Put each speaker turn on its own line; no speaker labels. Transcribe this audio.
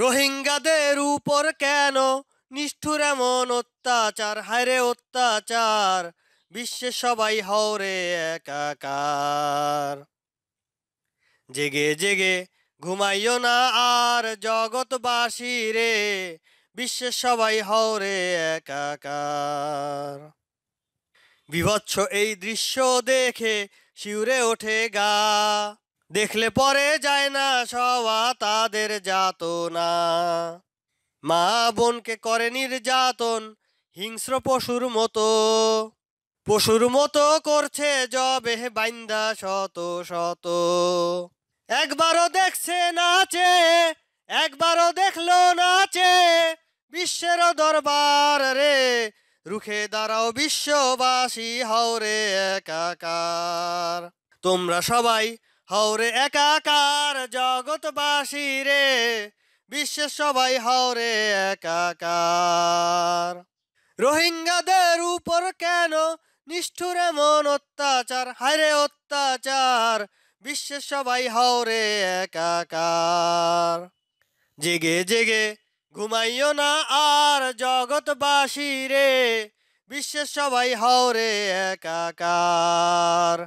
রোহিঙ্গাদের উপর কেন নিষ্ঠুর এমন অত্যাচার হায়রে অত্যাচার বিশ্বে সবাই হরে একাকার জেগে জেগে ঘুমাইও না আর জগৎবাসী রে বিশ্বে সবাই হরে একাকার বিভৎস এই দৃশ্য দেখে শিউরে ওঠে গা দেখলে পরে যায় না সবা তাদের না মা বোনকে করে নির্যাতন হিংস্র পশুর মতো পশুর মতো করছে জবে বাইন্দা শত শত একবারও দেখছে নাচে একবারও দেখলো নাচে বিশ্বের দরবার রে রুখে দাঁড়াও বিশ্ববাসী হাওরে একাকার তোমরা সবাই হাওরে একাকার জগৎবাসী রে বিশ্বের সবাই হাওরে একাকার রোহিঙ্গাদের উপর কেন নিষ্ঠুর এমন অত্যাচার হায়রে অত্যাচার বিশ্বের সবাই হাওরে একাকার জেগে জেগে ঘুমাইও না আর জগৎবাসী রে বিশ্বের সবাই হাওরে একাকার